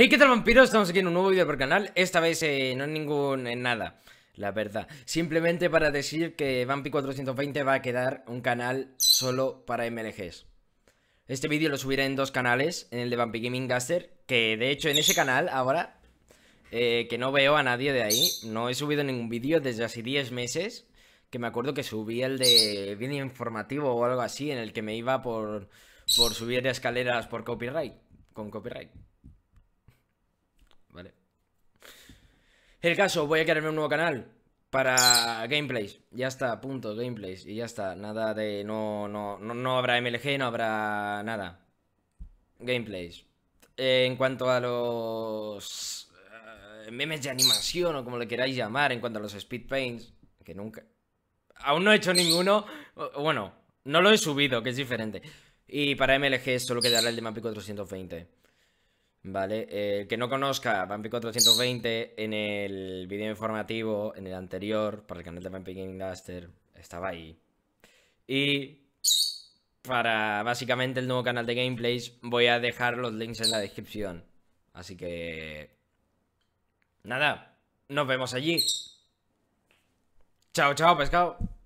Hey, ¿qué tal vampiros? Estamos aquí en un nuevo vídeo por canal, esta vez eh, no es ningún en nada, la verdad. Simplemente para decir que Vampi 420 va a quedar un canal solo para MLGs. Este vídeo lo subiré en dos canales, en el de Vampi Gaming Gaster, que de hecho en ese canal ahora, eh, que no veo a nadie de ahí, no he subido ningún vídeo desde hace 10 meses, que me acuerdo que subí el de vídeo informativo o algo así, en el que me iba por, por subir escaleras por copyright, con copyright. El caso, voy a crearme un nuevo canal para gameplays. Ya está, punto, gameplays. Y ya está, nada de... No, no, no, habrá MLG, no habrá nada. Gameplays. Eh, en cuanto a los... Eh, memes de animación o como le queráis llamar, en cuanto a los speed paints, que nunca... Aún no he hecho ninguno. Bueno, no lo he subido, que es diferente. Y para MLG solo quedará el de Mapico 420 Vale, el eh, que no conozca Vampy 420 en el vídeo informativo, en el anterior, para el canal de Vampy estaba ahí. Y para básicamente el nuevo canal de gameplays voy a dejar los links en la descripción. Así que... Nada, nos vemos allí. Chao, chao, pescado.